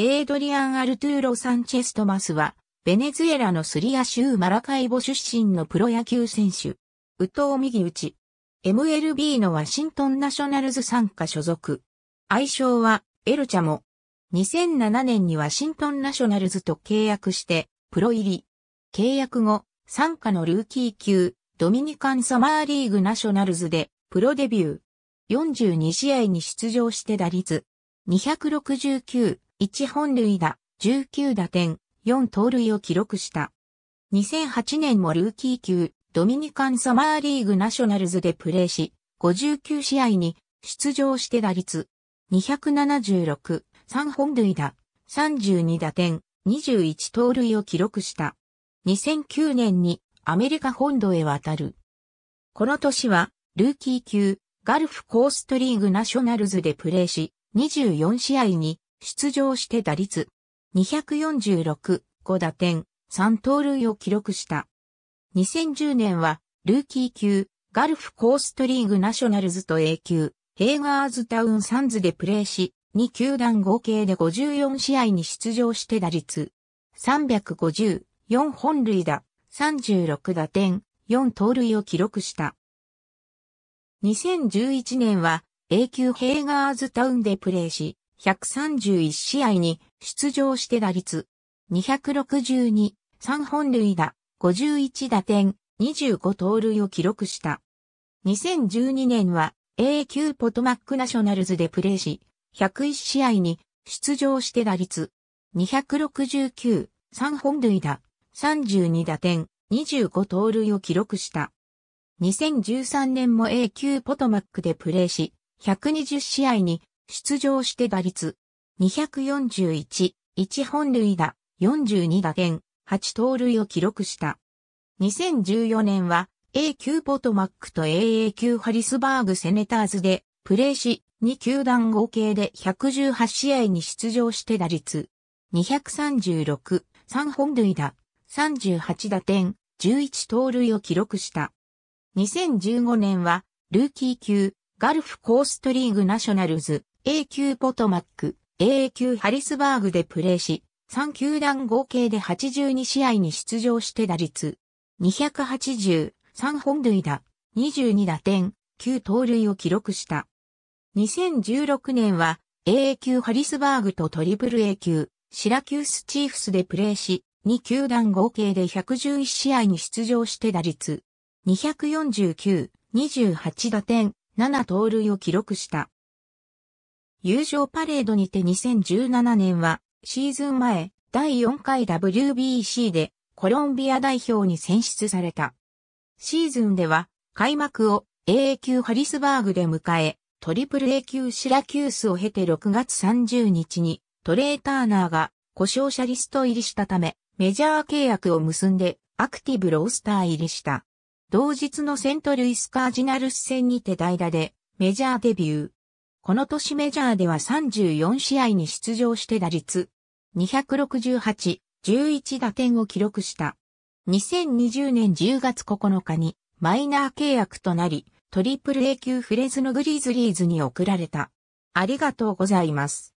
エイドリアン・アルトゥーロ・サンチェストマスは、ベネズエラのスリア州マラカイボ出身のプロ野球選手。ウト投右打ち。MLB のワシントンナショナルズ参加所属。愛称は、エルチャモ。2007年にワシントンナショナルズと契約して、プロ入り。契約後、参加のルーキー級、ドミニカンサマーリーグナショナルズで、プロデビュー。42試合に出場して打率。269。1本塁打、19打点、4盗塁を記録した。2008年もルーキー級、ドミニカンサマーリーグナショナルズでプレーし、59試合に出場して打率276、3本塁打、32打点、21盗塁を記録した。2009年にアメリカ本土へ渡る。この年は、ルーキー級、ガルフコーストリーグナショナルズでプレーし、24試合に出場して打率246、5打点、3盗塁を記録した。2010年は、ルーキー級、ガルフコーストリーグナショナルズと A 級、ヘイガーズタウンサンズでプレーし、2球団合計で54試合に出場して打率、3 5 4本塁打、36打点、4盗塁を記録した。2011年は、A 級ヘイガーズタウンでプレーし、131試合に出場して打率262、3本塁打、51打点、25盗塁を記録した。2012年は A 級ポトマックナショナルズでプレーし、101試合に出場して打率269、3本塁打、32打点、25盗塁を記録した。2013年も A 級ポトマックでプレーし、120試合に出場して打率241、1本塁打、42打点、8盗塁を記録した。2014年は A 級ボトマックと AA 級ハリスバーグセネターズでプレーし、2球団合計で118試合に出場して打率236、3本塁打、38打点、11盗塁を記録した。2015年はルーキー級ガルフコーストリーグナショナルズ、A 級ポトマック、A 級ハリスバーグでプレーし、3球団合計で82試合に出場して打率、2 8 3本塁打、22打点、9盗塁を記録した。2016年は A 級ハリスバーグとトリプル A 級、シラキュースチーフスでプレーし、2球団合計で111試合に出場して打率、249、28打点、7盗塁を記録した。友情パレードにて2017年は、シーズン前、第4回 WBC でコロンビア代表に選出された。シーズンでは、開幕を AA 級ハリスバーグで迎え、トリプル A 級シラキュースを経て6月30日に、トレー・ターナーが故障者リスト入りしたため、メジャー契約を結んでアクティブロースター入りした。同日のセントルイスカージナルス戦にて代打でメジャーデビュー。この年メジャーでは34試合に出場して打率268、11打点を記録した。2020年10月9日にマイナー契約となり、トリプル A 級フレズのグリーズリーズに送られた。ありがとうございます。